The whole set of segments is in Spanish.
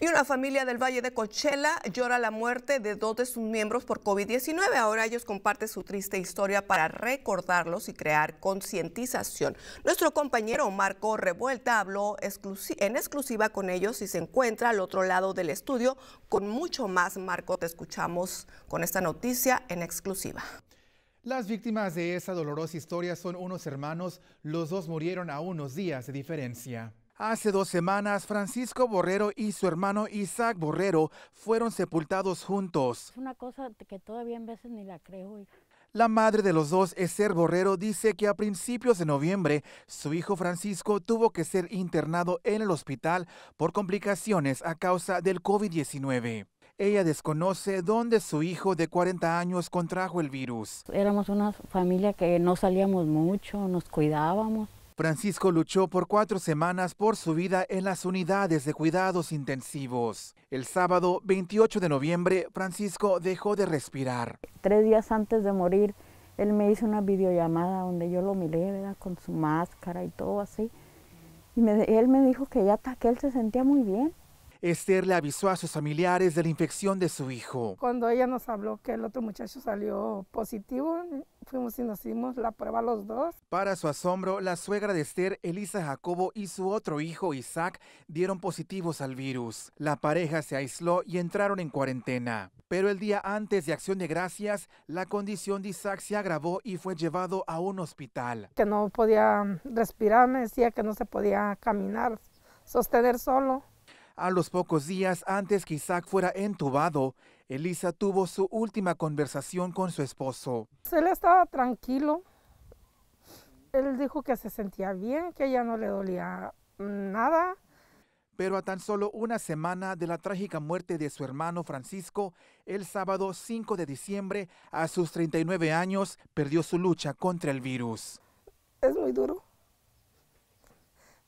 Y una familia del Valle de Coachella llora la muerte de dos de sus miembros por COVID-19. Ahora ellos comparten su triste historia para recordarlos y crear concientización. Nuestro compañero Marco Revuelta habló en exclusiva con ellos y se encuentra al otro lado del estudio con mucho más. Marco, te escuchamos con esta noticia en exclusiva. Las víctimas de esa dolorosa historia son unos hermanos. Los dos murieron a unos días de diferencia. Hace dos semanas, Francisco Borrero y su hermano Isaac Borrero fueron sepultados juntos. Es una cosa que todavía en veces ni la creo. La madre de los dos, Esther Borrero, dice que a principios de noviembre su hijo Francisco tuvo que ser internado en el hospital por complicaciones a causa del COVID-19. Ella desconoce dónde su hijo de 40 años contrajo el virus. Éramos una familia que no salíamos mucho, nos cuidábamos Francisco luchó por cuatro semanas por su vida en las unidades de cuidados intensivos. El sábado 28 de noviembre, Francisco dejó de respirar. Tres días antes de morir, él me hizo una videollamada donde yo lo miré, Con su máscara y todo así. Y él me dijo que ya que él se sentía muy bien, Esther le avisó a sus familiares de la infección de su hijo. Cuando ella nos habló que el otro muchacho salió positivo, fuimos y nos hicimos la prueba los dos. Para su asombro, la suegra de Esther, Elisa Jacobo, y su otro hijo, Isaac, dieron positivos al virus. La pareja se aisló y entraron en cuarentena. Pero el día antes de Acción de Gracias, la condición de Isaac se agravó y fue llevado a un hospital. Que no podía respirar, me decía que no se podía caminar, sostener solo. A los pocos días antes que Isaac fuera entubado, Elisa tuvo su última conversación con su esposo. Él estaba tranquilo. Él dijo que se sentía bien, que ya no le dolía nada. Pero a tan solo una semana de la trágica muerte de su hermano Francisco, el sábado 5 de diciembre, a sus 39 años, perdió su lucha contra el virus. Es muy duro.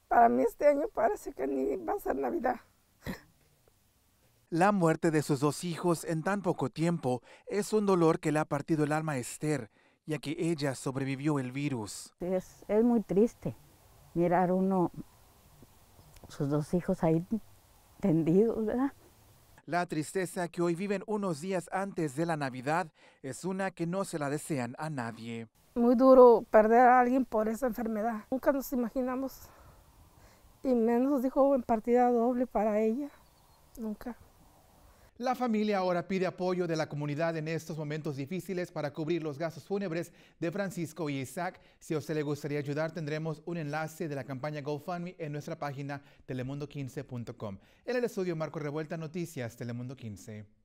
Para mí este año parece que ni va a ser Navidad. La muerte de sus dos hijos en tan poco tiempo es un dolor que le ha partido el alma a Esther, ya que ella sobrevivió el virus. Es, muy triste mirar uno, sus dos hijos ahí tendidos, ¿verdad? La tristeza que hoy viven unos días antes de la Navidad es una que no se la desean a nadie. Muy duro perder a alguien por esa enfermedad. Nunca nos imaginamos, y menos dijo en partida doble para ella, nunca. La familia ahora pide apoyo de la comunidad en estos momentos difíciles para cubrir los gastos fúnebres de Francisco y Isaac. Si a usted le gustaría ayudar, tendremos un enlace de la campaña GoFundMe en nuestra página telemundo15.com. En el estudio Marco Revuelta Noticias, Telemundo 15.